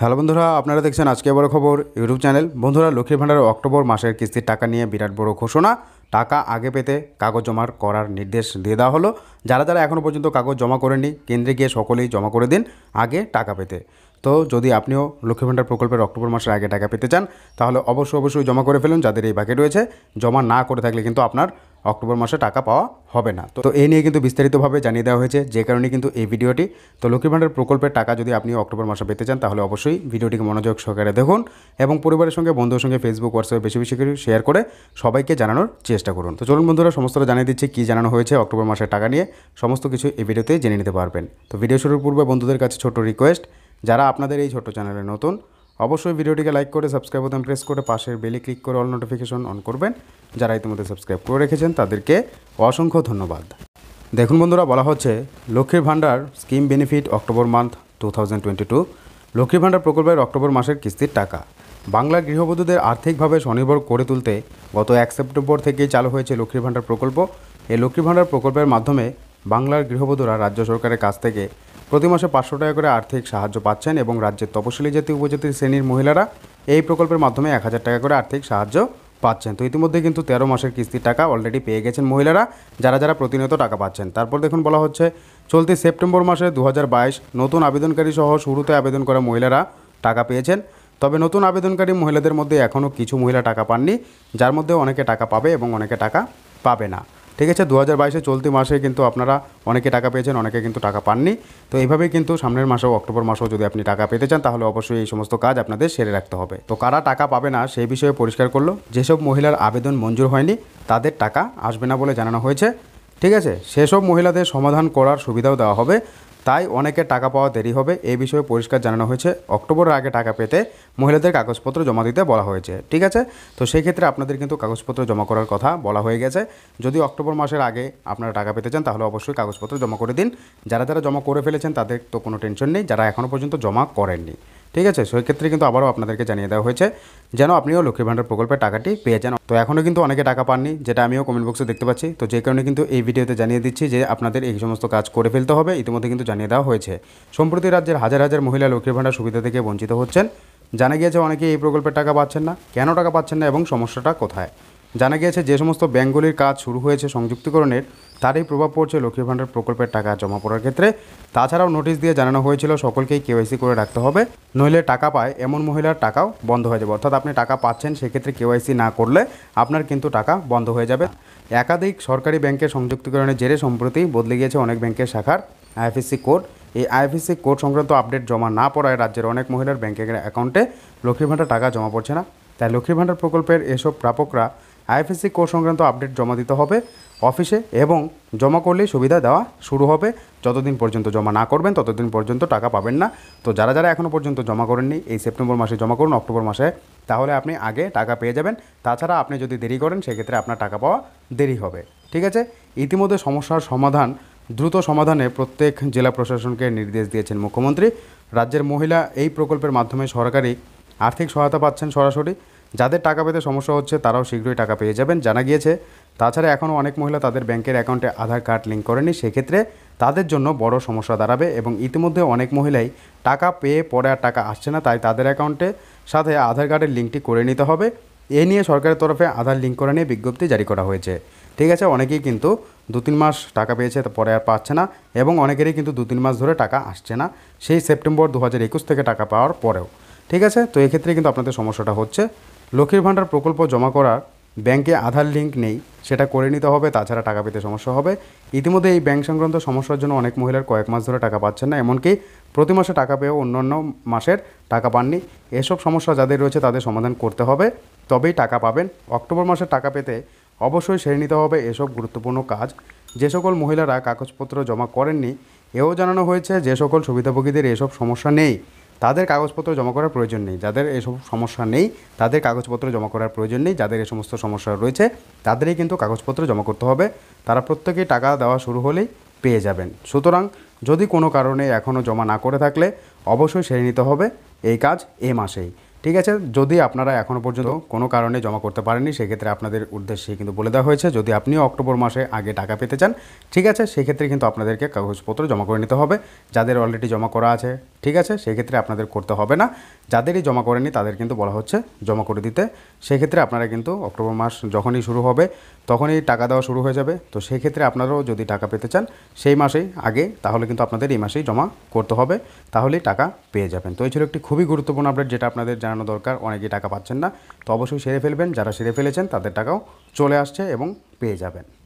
hello বন্ধুরা আপনারা দেখছেন আজকে বড় খবর ইউটিউব চ্যানেল বন্ধুরা লক্ষ্মীর ভাণ্ডার অক্টোবর মাসের কিস্তির টাকা নিয়ে বিরাট বড় ঘোষণা টাকা আগে পেতে কাগজ জমার করার নির্দেশ দিয়ে দেওয়া হলো যারা যারা এখনও পর্যন্ত কাগজ জমা করেননি কেন্দ্রে গিয়ে সকলেই জমা করে দিন আগে টাকা পেতে তো যদি আপনিও লক্ষ্মী ভাণ্ডার প্রকল্পের অক্টোবর মাসের আগে টাকা পেতে চান তাহলে অবশ্যই অবশ্যই জমা করে ফেলুন যাদের এই বাকি রয়েছে জমা না করে থাকলে কিন্তু আপনার অক্টোবর মাসে টাকা পাওয়া হবে না তো এই নিয়ে কিন্তু বিস্তারিতভাবে জানিয়ে দেওয়া হয়েছে যে কারণে কিন্তু এই ভিডিওটি তো লক্ষ্মী ভাণ্ডার প্রকল্পের টাকা যদি আপনি অক্টোবর মাসে পেতে চান তাহলে অবশ্যই ভিডিওটিকে মনোযোগ সহকারে দেখুন এবং পরিবারের সঙ্গে বন্ধুর সঙ্গে ফেসবুক হোয়াটসঅ্যাপে বেশি বেশি করে শেয়ার করে সবাইকে জানানোর চেষ্টা করুন তো চলুন বন্ধুরা সমস্তটা জানিয়ে দিচ্ছে কী জানানো হয়েছে অক্টোবর মাসের টাকা নিয়ে সমস্ত কিছু এই ভিডিওতে জেনে নিতে পারবেন তো ভিডিও শুরুর পূর্বে বন্ধুদের কাছে ছোট রিকোয়েস্ট যারা আপনাদের এই ছোট চ্যানেলে নতুন অবশ্যই ভিডিওটিকে লাইক করে সাবস্ক্রাইব বোতাম প্রেস করে পাশের বেলে ক্লিক করে অল নোটিফিকেশন অন করবেন যারা ইতিমধ্যে সাবস্ক্রাইব করে রেখেছেন তাদেরকে অসংখ্য ধন্যবাদ দেখুন বন্ধুরা বলা হচ্ছে লক্ষ্মীর ভাণ্ডার scheme benefit October month two thousand twenty two লক্ষ্মীর ভাণ্ডার প্রকল্পের অক্টোবর মাসের কিস্তির টাকা বাংলার গৃহবধূদের আর্থিকভাবে স্বনির্ভর করে তুলতে গত এক সেপ্টেম্বর থেকেই চালু হয়েছে লক্ষ্মীর ভাণ্ডার প্রকল্প এই লক্ষ্মীর ভাণ্ডার প্রকল্পের মাধ্যমে বাংলার গৃহবধূরা রাজ্য সরকারের কাছ থেকে প্রতি মাসে পাঁচশো টাকা করে আর্থিক সাহায্য পাচ্ছেন এবং রাজ্যের তপশিলি জাতি উপজাতির শ্রেণীর মহিলারা এই প্রকল্পের মাধ্যমে এক হাজার টাকা করে আর্থিক সাহায্য পাচ্ছেন তো ইতিমধ্যে কিন্তু তেরো মাসের কিস্তির টাকা অলরেডি পেয়ে গেছেন মহিলারা যারা যারা প্রতিনিয়ত টাকা পাচ্ছেন তারপর দেখুন বলা হচ্ছে চলতি সেপ্টেম্বর মাসে দু নতুন আবেদনকারী সহ শুরুতে আবেদন করা মহিলারা টাকা পেয়েছেন তবে নতুন আবেদনকারী মহিলাদের মধ্যে এখনও কিছু মহিলা টাকা পাননি যার মধ্যে অনেকে টাকা পাবে এবং অনেকে টাকা পাবে না ঠিক আছে দু হাজার বাইশে চলতি মাসে কিন্তু আপনারা অনেকে টাকা পেয়েছেন অনেকে কিন্তু টাকা পাননি তো এইভাবেই কিন্তু সামনের মাসেও অক্টোবর মাসেও যদি আপনি টাকা পেতে চান তাহলে অবশ্যই এই সমস্ত কাজ আপনাদের সেরে রাখতে হবে তো কারা টাকা পাবে না সেই বিষয়ে পরিষ্কার করলো যেসব মহিলার আবেদন মঞ্জুর হয়নি তাদের টাকা আসবে না বলে জানানো হয়েছে ঠিক আছে সেসব মহিলাদের সমাধান করার সুবিধাও দেওয়া হবে তাই অনেকে টাকা পাওয়া দেরি হবে এ বিষয়ে পরিষ্কার জানানো হয়েছে অক্টোবরের আগে টাকা পেতে মহিলাদের কাগজপত্র জমা দিতে বলা হয়েছে ঠিক আছে তো সেই ক্ষেত্রে আপনাদের কিন্তু কাগজপত্র জমা করার কথা বলা হয়ে গেছে যদি অক্টোবর মাসের আগে আপনারা টাকা পেতে চান তাহলে অবশ্যই কাগজপত্র জমা করে দিন যারা যারা জমা করে ফেলেছেন তাদের তো কোনো টেনশন নেই যারা এখনও পর্যন্ত জমা করেননি ঠিক আছে সেক্ষেত্রে কিন্তু আবারও আপনাদেরকে জানিয়ে দেওয়া হয়েছে যেন আপনিও লক্ষ্মী ভাণ্ডার প্রকল্পের টাকাটি পেয়ে যান তো এখনও কিন্তু অনেকে টাকা পাননি যেটা আমিও কমেন্ট বক্সে দেখতে পাচ্ছি তো যে কারণে কিন্তু এই ভিডিওতে জানিয়ে দিচ্ছি যে আপনাদের এই সমস্ত কাজ করে ফেলতে হবে ইতিমধ্যে কিন্তু জানিয়ে দেওয়া হয়েছে সম্প্রতি রাজ্যের হাজার হাজার মহিলা লক্ষ্মীর ভাণ্ডার সুবিধা থেকে বঞ্চিত হচ্ছেন জানা গিয়েছে অনেকে এই প্রকল্পের টাকা পাচ্ছেন না কেন টাকা পাচ্ছেন না এবং সমস্যাটা কোথায় জানা গিয়েছে যে সমস্ত ব্যাঙ্কগুলির কাজ শুরু হয়েছে সংযুক্তিকরণের তারই প্রভাব পড়ছে লক্ষ্মীর ভাণ্ডার প্রকল্পের টাকা জমা পড়ার ক্ষেত্রে তাছাড়াও নোটিশ দিয়ে জানানো হয়েছিল সকলকেই কেওয়াইসি করে রাখতে হবে নইলে টাকা পায় এমন মহিলার টাকাও বন্ধ হয়ে যাবে অর্থাৎ আপনি টাকা পাচ্ছেন সেক্ষেত্রে কেওয়াইসি না করলে আপনার কিন্তু টাকা বন্ধ হয়ে যাবে একাধিক সরকারি ব্যাংকের সংযুক্তিকরণের জেরে সম্প্রতি বদলে গিয়েছে অনেক ব্যাংকের শাখার আইএফএসসি কোড এই আইএফএসসি কোড সংক্রান্ত আপডেট জমা না পড়ায় রাজ্যের অনেক মহিলার ব্যাংকের অ্যাকাউন্টে লক্ষ্মীর ভাণ্ডার টাকা জমা পড়ছে না তাই লক্ষ্মীর ভাণ্ডার প্রকল্পের এসব প্রাপকরা আইএফএসসি কোর্স সংক্রান্ত আপডেট জমা দিতে হবে অফিসে এবং জমা করলেই সুবিধা দেওয়া শুরু হবে যতদিন পর্যন্ত জমা না করবেন ততদিন পর্যন্ত টাকা পাবেন না তো যারা যারা এখনও পর্যন্ত জমা করেননি এই সেপ্টেম্বর মাসে জমা করুন অক্টোবর মাসে তাহলে আপনি আগে টাকা পেয়ে যাবেন তাছাড়া আপনি যদি দেরি করেন সেক্ষেত্রে আপনার টাকা পাওয়া দেরি হবে ঠিক আছে ইতিমধ্যে সমস্যার সমাধান দ্রুত সমাধানে প্রত্যেক জেলা প্রশাসনকে নির্দেশ দিয়েছেন মুখ্যমন্ত্রী রাজ্যের মহিলা এই প্রকল্পের মাধ্যমে সরকারি আর্থিক সহায়তা পাচ্ছেন সরাসরি যাদের টাকা পেতে সমস্যা হচ্ছে তারাও শীঘ্রই টাকা পেয়ে যাবেন জানা গিয়েছে তাছাড়া এখনও অনেক মহিলা তাদের ব্যাংকের অ্যাকাউন্টে আধার কার্ড লিঙ্ক করেনি সেক্ষেত্রে তাদের জন্য বড় সমস্যা দাঁড়াবে এবং ইতিমধ্যে অনেক মহিলাই টাকা পেয়ে পরে আর টাকা আসছে না তাই তাদের অ্যাকাউন্টে সাথে আধার কার্ডের লিঙ্কটি করে নিতে হবে এ নিয়ে সরকারের তরফে আধার লিঙ্ক করা নিয়ে বিজ্ঞপ্তি জারি করা হয়েছে ঠিক আছে অনেকেই কিন্তু দু তিন মাস টাকা পেয়েছে পরে আর পাচ্ছে না এবং অনেকেরই কিন্তু দু তিন মাস ধরে টাকা আসছে না সেই সেপ্টেম্বর দু থেকে টাকা পাওয়ার পরেও ঠিক আছে তো এক্ষেত্রে কিন্তু আপনাদের সমস্যাটা হচ্ছে লক্ষ্মীর ভাণ্ডার প্রকল্প জমা করার ব্যাংকে আধার লিঙ্ক নেই সেটা করে নিতে হবে তাছাড়া টাকা পেতে সমস্যা হবে ইতিমধ্যে এই ব্যাংক সংক্রান্ত সমস্যার জন্য অনেক মহিলার কয়েক মাস ধরে টাকা পাচ্ছেন না এমনকি প্রতি মাসে টাকা পেয়েও অন্যান্য মাসের টাকা পাননি এসব সমস্যা যাদের রয়েছে তাদের সমাধান করতে হবে তবেই টাকা পাবেন অক্টোবর মাসে টাকা পেতে অবশ্যই সেরে নিতে হবে এসব গুরুত্বপূর্ণ কাজ যে সকল মহিলারা কাগজপত্র জমা করেননি এও জানানো হয়েছে যে সকল সুবিধাভোগীদের এসব সমস্যা নেই তাদের কাগজপত্র জমা করার প্রয়োজন নেই যাদের এসব সমস্যা নেই তাদের কাগজপত্র জমা করার প্রয়োজন নেই যাদের এই সমস্ত সমস্যা রয়েছে তাদেরই কিন্তু কাগজপত্র জমা করতে হবে তারা প্রত্যেকেই টাকা দেওয়া শুরু হলেই পেয়ে যাবেন সুতরাং যদি কোনো কারণে এখনও জমা না করে থাকলে অবশ্যই সেরে নিতে হবে এই কাজ এ মাসেই ঠিক আছে যদি আপনারা এখনও পর্যন্ত কোনো কারণে জমা করতে পারেননি সেক্ষেত্রে আপনাদের উদ্দেশ্যে কিন্তু বলে দেওয়া হয়েছে যদি আপনিও অক্টোবর মাসে আগে টাকা পেতে চান ঠিক আছে সেক্ষেত্রে কিন্তু আপনাদেরকে কাগজপত্র জমা করে নিতে হবে যাদের অলরেডি জমা করা আছে ঠিক আছে সেক্ষেত্রে আপনাদের করতে হবে না যাদেরই জমা করেনি তাদের কিন্তু বলা হচ্ছে জমা করে দিতে সেক্ষেত্রে আপনারা কিন্তু অক্টোবর মাস যখনই শুরু হবে তখনই টাকা দেওয়া শুরু হয়ে যাবে তো সেক্ষেত্রে আপনারাও যদি টাকা পেতে চান সেই মাসেই আগে তাহলে কিন্তু আপনাদের এই মাসেই জমা করতে হবে তাহলেই টাকা পেয়ে যাবেন তো এই ছিল একটি খুবই গুরুত্বপূর্ণ আপডেট যেটা আপনাদের জানানো দরকার অনেকেই টাকা পাচ্ছেন না তো অবশ্যই সেরে ফেলবেন যারা সেরে ফেলেছেন তাদের টাকাও চলে আসছে এবং পেয়ে যাবেন